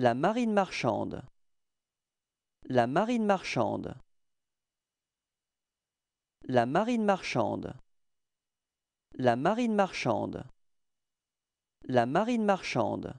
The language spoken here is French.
La marine marchande. La marine marchande. La marine marchande. La marine marchande. La marine marchande.